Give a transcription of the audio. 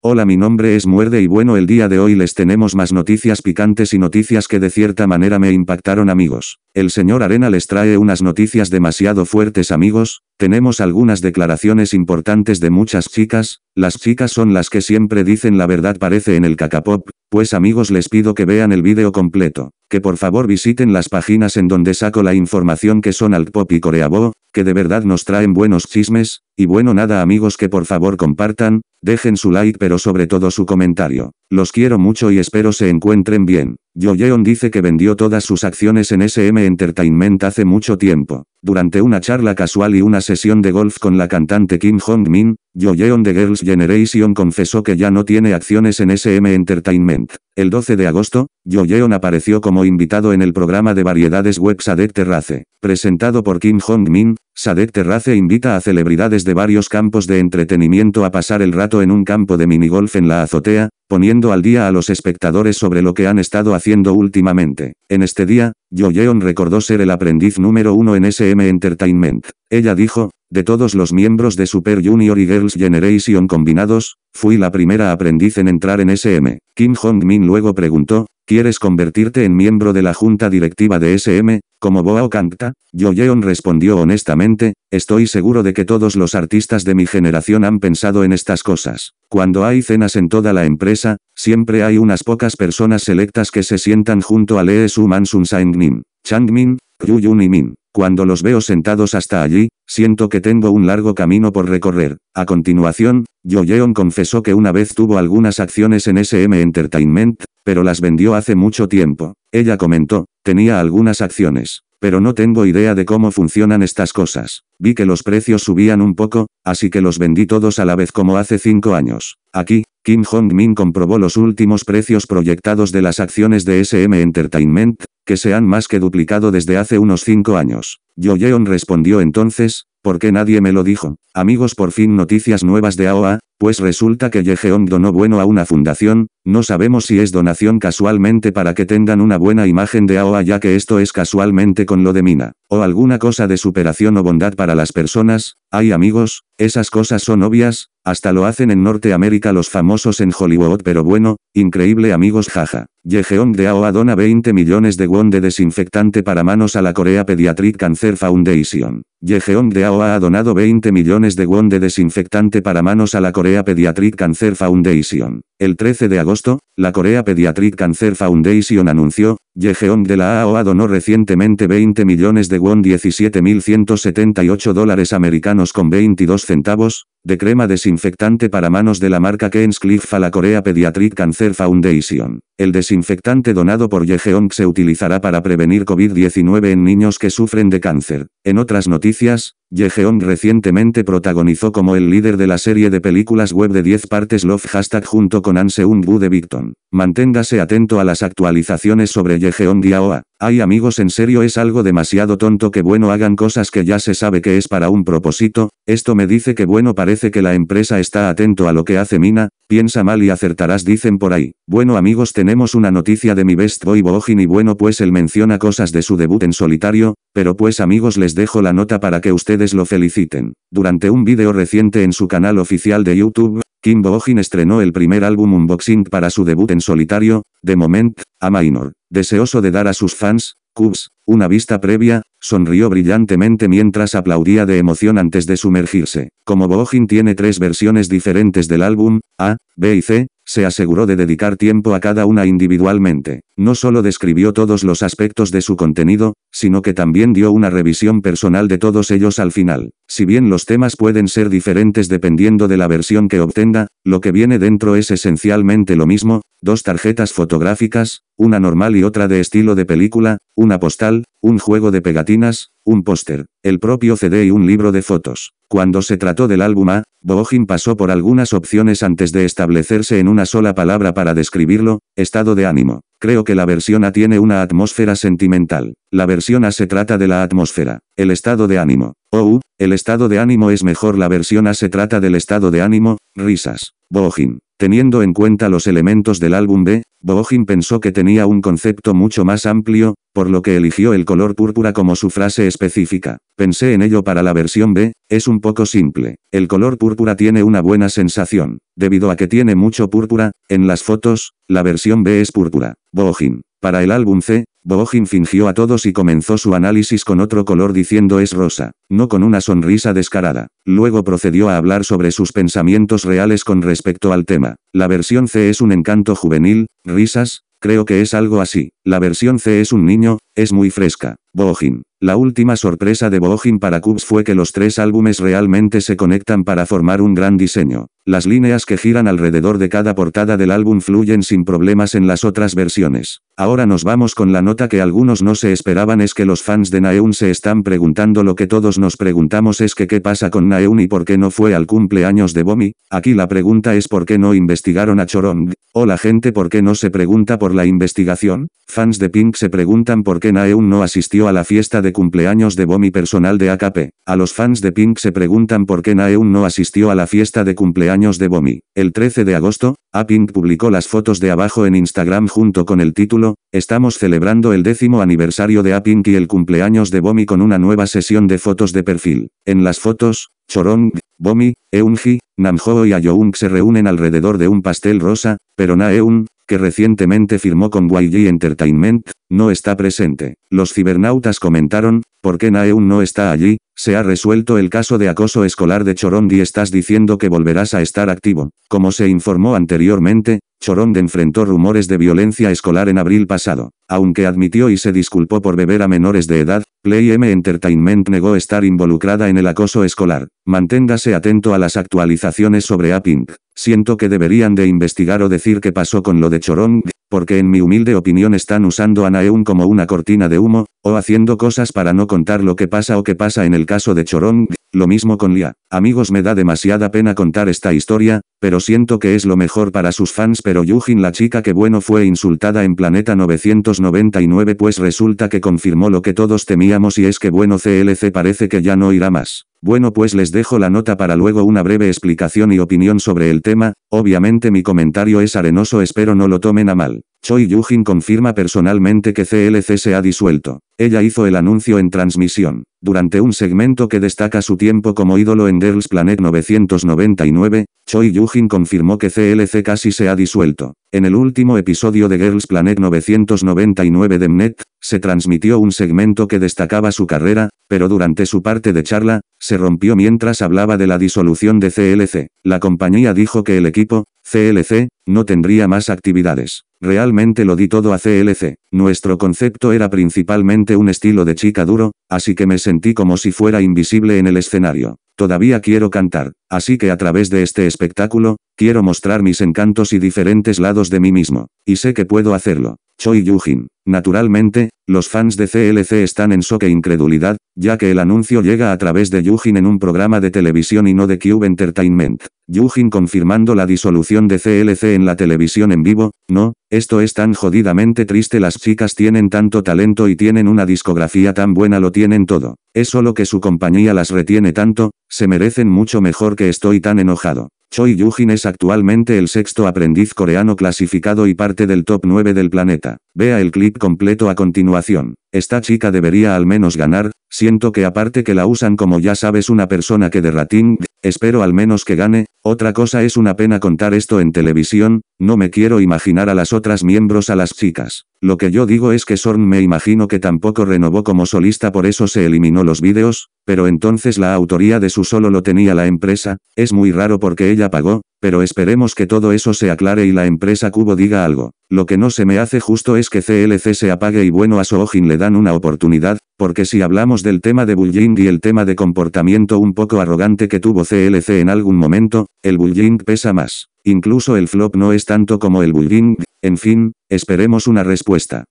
Hola mi nombre es Muerde y bueno el día de hoy les tenemos más noticias picantes y noticias que de cierta manera me impactaron amigos. El señor Arena les trae unas noticias demasiado fuertes amigos, tenemos algunas declaraciones importantes de muchas chicas, las chicas son las que siempre dicen la verdad parece en el cacapop, pues amigos les pido que vean el vídeo completo que por favor visiten las páginas en donde saco la información que son Pop y Coreabo, que de verdad nos traen buenos chismes, y bueno nada amigos que por favor compartan, dejen su like pero sobre todo su comentario. Los quiero mucho y espero se encuentren bien. Yoyeon dice que vendió todas sus acciones en SM Entertainment hace mucho tiempo. Durante una charla casual y una sesión de golf con la cantante Kim Hong min Yoyeon de Girls' Generation confesó que ya no tiene acciones en SM Entertainment. El 12 de agosto, Yeon apareció como invitado en el programa de variedades web Sadek Terrace, presentado por Kim Hong min Sadek Terrace invita a celebridades de varios campos de entretenimiento a pasar el rato en un campo de minigolf en la azotea, poniendo al día a los espectadores sobre lo que han estado haciendo últimamente. En este día, Yeon recordó ser el aprendiz número uno en SM Entertainment. Ella dijo, de todos los miembros de Super Junior y Girls Generation combinados, fui la primera aprendiz en entrar en SM. Kim Hong min luego preguntó, ¿quieres convertirte en miembro de la junta directiva de SM, como Boa Kangta? Yo Yeon respondió honestamente, estoy seguro de que todos los artistas de mi generación han pensado en estas cosas. Cuando hay cenas en toda la empresa, siempre hay unas pocas personas selectas que se sientan junto a Lee soo Man Sun Sang Nim, Chang Min, Yun y Min. Cuando los veo sentados hasta allí, Siento que tengo un largo camino por recorrer. A continuación, Yeon confesó que una vez tuvo algunas acciones en SM Entertainment, pero las vendió hace mucho tiempo. Ella comentó, tenía algunas acciones, pero no tengo idea de cómo funcionan estas cosas. Vi que los precios subían un poco, así que los vendí todos a la vez como hace cinco años. Aquí, Kim hong min comprobó los últimos precios proyectados de las acciones de SM Entertainment, que se han más que duplicado desde hace unos cinco años. Yo Yeon respondió entonces, ¿por qué nadie me lo dijo? Amigos por fin noticias nuevas de AOA, pues resulta que Yeon donó bueno a una fundación, no sabemos si es donación casualmente para que tengan una buena imagen de AOA ya que esto es casualmente con lo de Mina, o alguna cosa de superación o bondad para las personas, hay amigos, esas cosas son obvias, hasta lo hacen en Norteamérica los famosos en Hollywood pero bueno, increíble amigos jaja de AOA dona 20 millones de won de desinfectante para manos a la Corea Pediatric Cancer Foundation. de AOA ha donado 20 millones de won de desinfectante para manos a la Corea Pediatric Cancer Foundation. El 13 de agosto, la Corea Pediatric Cancer Foundation anunció, Yejeong de la AOA donó recientemente 20 millones de won 17.178 dólares americanos con 22 centavos, de crema desinfectante para manos de la marca Kenscliff a la Corea Pediatric Cancer Foundation. El desinfectante infectante donado por Yeheong se utilizará para prevenir COVID-19 en niños que sufren de cáncer. En otras noticias, Yeheong recientemente protagonizó como el líder de la serie de películas web de 10 partes Love Hashtag junto con Anseung Bu de Victon. Manténgase atento a las actualizaciones sobre Yeheong Diaoa. AOA. Ay amigos en serio es algo demasiado tonto que bueno hagan cosas que ya se sabe que es para un propósito, esto me dice que bueno parece que la empresa está atento a lo que hace Mina, piensa mal y acertarás dicen por ahí. Bueno amigos tenemos una noticia de mi best boy Bohin, y bueno pues él menciona cosas de su debut en solitario, pero pues amigos les dejo la nota para que ustedes lo feliciten. Durante un video reciente en su canal oficial de YouTube, Kim Boojin estrenó el primer álbum Unboxing para su debut en solitario, The Moment, A Minor. Deseoso de dar a sus fans, Cubs, una vista previa, sonrió brillantemente mientras aplaudía de emoción antes de sumergirse. Como Bohin tiene tres versiones diferentes del álbum, A, B y C, se aseguró de dedicar tiempo a cada una individualmente. No solo describió todos los aspectos de su contenido, sino que también dio una revisión personal de todos ellos al final. Si bien los temas pueden ser diferentes dependiendo de la versión que obtenga, lo que viene dentro es esencialmente lo mismo, dos tarjetas fotográficas, una normal y otra de estilo de película, una postal, un juego de pegatinas, un póster, el propio CD y un libro de fotos. Cuando se trató del álbum A, Bohin pasó por algunas opciones antes de establecerse en una sola palabra para describirlo, estado de ánimo. Creo que la versión A tiene una atmósfera sentimental. La versión A se trata de la atmósfera, el estado de ánimo. Oh, el estado de ánimo es mejor la versión A se trata del estado de ánimo, risas. Bohin. Teniendo en cuenta los elementos del álbum B, Bohin pensó que tenía un concepto mucho más amplio, por lo que eligió el color púrpura como su frase específica. Pensé en ello para la versión B, es un poco simple. El color púrpura tiene una buena sensación. Debido a que tiene mucho púrpura, en las fotos, la versión B es púrpura. Bohin. Para el álbum C, Bohin fingió a todos y comenzó su análisis con otro color diciendo es rosa, no con una sonrisa descarada. Luego procedió a hablar sobre sus pensamientos reales con respecto al tema. La versión C es un encanto juvenil, risas, creo que es algo así. La versión C es un niño, es muy fresca. Bohin. La última sorpresa de Bohin para Cubs fue que los tres álbumes realmente se conectan para formar un gran diseño. Las líneas que giran alrededor de cada portada del álbum fluyen sin problemas en las otras versiones. Ahora nos vamos con la nota que algunos no se esperaban es que los fans de Naeun se están preguntando lo que todos nos preguntamos es que qué pasa con Naeun y por qué no fue al cumpleaños de Bomi. Aquí la pregunta es por qué no investigaron a Chorong. O la gente por qué no se pregunta por la investigación. Fans de Pink se preguntan por qué Naeun no asistió a la fiesta de cumpleaños de Bomi personal de AKP. A los fans de Pink se preguntan por qué Naeun no asistió a la fiesta de cumpleaños de Bomi. El 13 de agosto, A Pink publicó las fotos de abajo en Instagram junto con el título, Estamos celebrando el décimo aniversario de A Pink y el cumpleaños de Bomi con una nueva sesión de fotos de perfil. En las fotos, Chorong, Bomi, Eunji, Namjo y Ayoung se reúnen alrededor de un pastel rosa, pero Naeun, que recientemente firmó con YG Entertainment, no está presente. Los cibernautas comentaron, ¿por qué Naeun no está allí? Se ha resuelto el caso de acoso escolar de Chorong y estás diciendo que volverás a estar activo. Como se informó anteriormente, Chorong enfrentó rumores de violencia escolar en abril pasado. Aunque admitió y se disculpó por beber a menores de edad, Play M Entertainment negó estar involucrada en el acoso escolar. Manténgase atento a las actualizaciones sobre Apink. Siento que deberían de investigar o decir qué pasó con lo de Chorong, porque en mi humilde opinión están usando a Naeun como una cortina de humo, o haciendo cosas para no contar lo que pasa o qué pasa en el caso de Chorong, lo mismo con Lia. Amigos me da demasiada pena contar esta historia, pero siento que es lo mejor para sus fans pero Yujin la chica que bueno fue insultada en Planeta 999 pues resulta que confirmó lo que todos temíamos y es que bueno CLC parece que ya no irá más. Bueno pues les dejo la nota para luego una breve explicación y opinión sobre el tema, obviamente mi comentario es arenoso espero no lo tomen a mal. Choi Yujin confirma personalmente que CLC se ha disuelto. Ella hizo el anuncio en transmisión. Durante un segmento que destaca su tiempo como ídolo en Girls Planet 999, Choi Yujin confirmó que CLC casi se ha disuelto. En el último episodio de Girls Planet 999 de Mnet, se transmitió un segmento que destacaba su carrera, pero durante su parte de charla, se rompió mientras hablaba de la disolución de CLC. La compañía dijo que el equipo, CLC, no tendría más actividades. Realmente lo di todo a CLC. Nuestro concepto era principalmente un estilo de chica duro, así que me sentí como si fuera invisible en el escenario. Todavía quiero cantar, así que a través de este espectáculo, quiero mostrar mis encantos y diferentes lados de mí mismo, y sé que puedo hacerlo. Choi Yujin. Naturalmente, los fans de CLC están en shock e incredulidad, ya que el anuncio llega a través de Yujin en un programa de televisión y no de Cube Entertainment. Yujin confirmando la disolución de CLC en la televisión en vivo, no, esto es tan jodidamente triste las chicas tienen tanto talento y tienen una discografía tan buena lo tienen todo. Es solo que su compañía las retiene tanto, se merecen mucho mejor que estoy tan enojado. Choi Yujin es actualmente el sexto aprendiz coreano clasificado y parte del top 9 del planeta. Vea el clip completo a continuación. Esta chica debería al menos ganar, siento que aparte que la usan como ya sabes una persona que de ratín, espero al menos que gane, otra cosa es una pena contar esto en televisión, no me quiero imaginar a las otras miembros a las chicas. Lo que yo digo es que Sorn me imagino que tampoco renovó como solista por eso se eliminó los vídeos, pero entonces la autoría de su solo lo tenía la empresa, es muy raro porque ella pagó, pero esperemos que todo eso se aclare y la empresa Cubo diga algo. Lo que no se me hace justo es que CLC se apague y bueno a Soojin le dan una oportunidad, porque si hablamos del tema de bullying y el tema de comportamiento un poco arrogante que tuvo CLC en algún momento, el bullying pesa más. Incluso el flop no es tanto como el bullying, en fin, esperemos una respuesta.